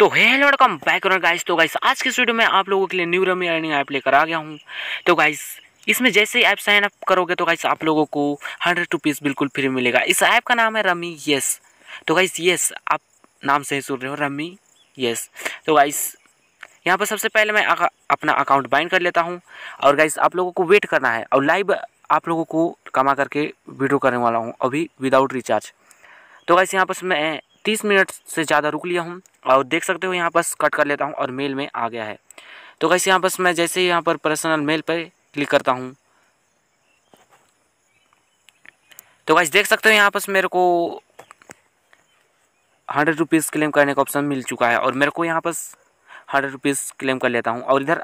तो hello welcome back guys तो guys आज के वीडियो में आप लोगों के लिए न्यू रमी अर्निंग ऐप लेकर आ गया हूँ तो गाइस इसमें जैसे ही ऐप साइन अप करोगे तो गाइस आप लोगों को हंड्रेड रुपीज़ बिल्कुल फ्री मिलेगा इस ऐप का नाम है रमी यस तो गाइस यस आप नाम से ही सुन रहे हो रमी यस तो गाइस यहाँ पर सबसे पहले मैं अपना अकाउंट बाइंड कर लेता हूँ और गाइस आप लोगों को वेट करना है और लाइव आप लोगों को कमा करके वीडियो करने वाला हूँ अभी विदाउट रिचार्ज तो गाइस यहाँ पर मैं तीस मिनट से ज़्यादा रुक लिया हूँ और देख सकते हो यहाँ बस कट कर लेता हूँ और मेल में आ गया है तो कैसे यहाँ बस मैं जैसे ही यहाँ पर पर्सनल मेल पर क्लिक करता हूँ तो कैसे देख सकते हो यहाँ पर मेरे को हंड्रेड रुपीज़ क्लेम करने का ऑप्शन मिल चुका है और मेरे को यहाँ पर हंड्रेड रुपीज़ क्लेम कर लेता हूँ और इधर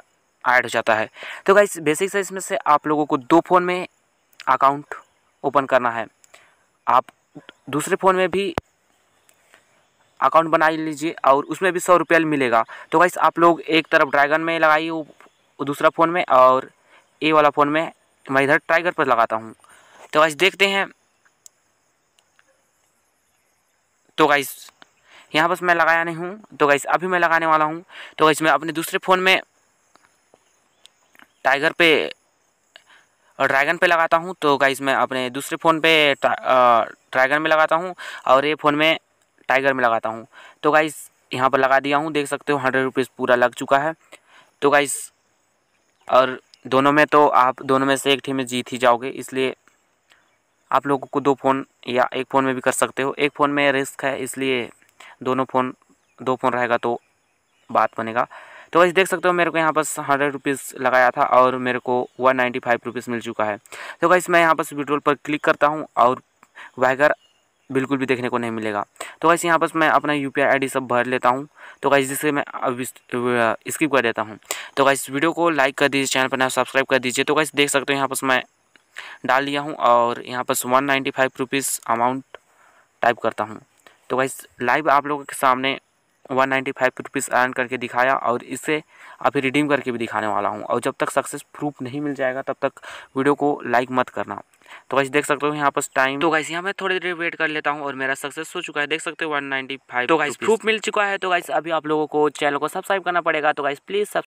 ऐड हो जाता है तो क्या बेसिक से इसमें से आप लोगों को दो फ़ोन में अकाउंट ओपन करना है आप दूसरे फ़ोन में भी अकाउंट बना लीजिए और उसमें भी सौ रुपया मिलेगा तो वैसे आप लोग एक तरफ ड्रैगन में लगाइए दूसरा फ़ोन में और ए वाला फ़ोन में मैं इधर टाइगर पर लगाता हूँ तो वैसे देखते हैं तो गाइस यहाँ बस मैं लगाया नहीं हूँ तो गाइस अभी मैं लगाने वाला हूँ तो गाइस मैं अपने दूसरे फ़ोन में टाइगर पे ड्रैगन पे लगाता हूँ तो गाइस मैं अपने दूसरे फ़ोन पे ड्रैगन में लगाता हूँ और ये फ़ोन में टाइगर में लगाता हूँ तो गाइस यहाँ पर लगा दिया हूँ देख सकते हो हंड्रेड रुपीज़ पूरा लग चुका है तो गाइस और दोनों में तो आप दोनों में से एक टीम में जीत ही जाओगे इसलिए आप लोगों को दो फ़ोन या एक फ़ोन में भी कर सकते हो एक फ़ोन में रिस्क है इसलिए दोनों फ़ोन दो फ़ोन रहेगा तो बात बनेगा तो वैसे देख सकते हो मेरे को यहाँ पर हंड्रेड रुपीज़ लगाया था और मेरे को वन नाइन्टी फाइव रुपीज़ मिल चुका है तो वैसे मैं यहाँ पर विड्रोल पर क्लिक करता हूँ और वाइगर बिल्कुल भी देखने को नहीं मिलेगा तो कैसे यहाँ पर मैं अपना यू पी सब भर लेता हूँ तो कैसे जिससे मैं अब स्किप कर देता हूँ तो इस वीडियो को लाइक कर दीजिए चैनल पर ना सब्सक्राइब कर दीजिए तो कैसे देख सकते हो यहाँ पर मैं डाल लिया हूँ और यहाँ पर one ninety five rupees amount type करता हूँ तो वैसे लाइव आप लोगों के सामने one ninety five rupees earn करके दिखाया और इसे अभी रिडीम करके भी दिखाने वाला हूँ और जब तक सक्सेस प्रूफ नहीं मिल जाएगा तब तक वीडियो को लाइक मत करना तो गाइस देख सकते हो यहाँ पर टाइम तो वैसे यहाँ मैं थोड़ी देर वेट कर लेता हूँ और मेरा सक्सेस हो चुका है देख सकते हो वन फाइव तो गाइस प्रूफ मिल चुका है तो गाइस अभी आप लोगों को चैनल को सब्सक्राइब करना पड़ेगा तो गाइस प्लीज़